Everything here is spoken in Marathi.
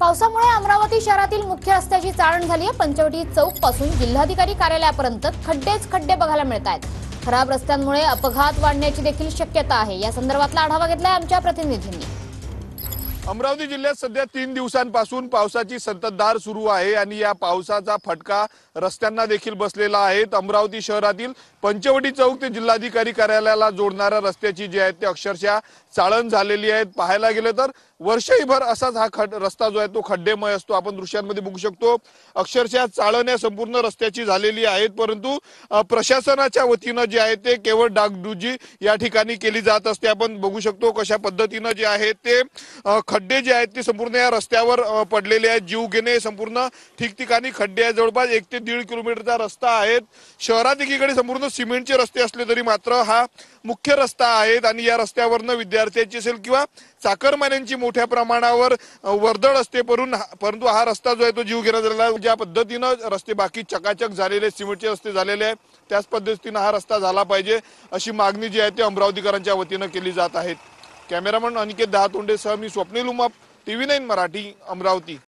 पावसामुळे अमरावती शहरातील मुख्य रस्त्याची चाळण झाली आहे पंचवटी चौक पासून जिल्हाधिकारी कार्यालयापर्यंत खड्डेच खड्डे बघायला मिळत आहेत खराब रस्त्यांमुळे अपघात वाढण्याची देखील शक्यता आहे या संदर्भातला आढावा घेतलाय आमच्या प्रतिनिधींनी अमरावती जिल्ह्यात सध्या तीन दिवसांपासून पावसाची संततधार सुरू आहे आणि या पावसाचा फटका रस्त्यांना देखील बसलेला आहे अमरावती शहरातील पंचवटी चौक ते जिल्हाधिकारी कार्यालयाला जोडणाऱ्या रस्त्याची जी आहे ते अक्षरशः चाळण झालेली आहेत पाहायला गेलं तर वर्षहीभर असाच हा खड रस्ता जो आहे तो खड्डेमय असतो आपण दृश्यांमध्ये बघू शकतो अक्षरशः चाळण्या संपूर्ण रस्त्याची झालेली आहेत परंतु प्रशासनाच्या वतीनं जे आहे ते केवळ डागडुजी या ठिकाणी केली जात असते आपण बघू शकतो कशा पद्धतीनं जे आहे ते खड्डे जे आहेत ते संपूर्ण या रस्त्यावर पडलेले आहेत जीव घेणे संपूर्ण ठिकठिकाणी खड्डे आहेत जवळपास एक ते दीड किलोमीटरचा रस्ता आहेत शहरात एकीकडे संपूर्ण सिमेंटचे रस्ते असले तरी मात्र हा मुख्य रस्ता आहेत आणि या रस्त्यावरनं विद्यार्थ्यांची असेल किंवा चाकरमान्यांची मोठी मोठ्या प्रमाणावर वर्दळ असते परून परंतु हा रस्ता जो आहे तो जीव घेण्यात झालेला ज्या पद्धतीनं रस्ते बाकी चकाचक झालेले सिमेंटचे रस्ते झालेले आहे त्याच पद्धतीनं हा रस्ता झाला पाहिजे अशी मागणी जी आहे ती अमरावतीकरांच्या वतीनं केली जात आहे कॅमेरामन अनिकेत सह मी Swapnil Umap T V nine Marathi Amravati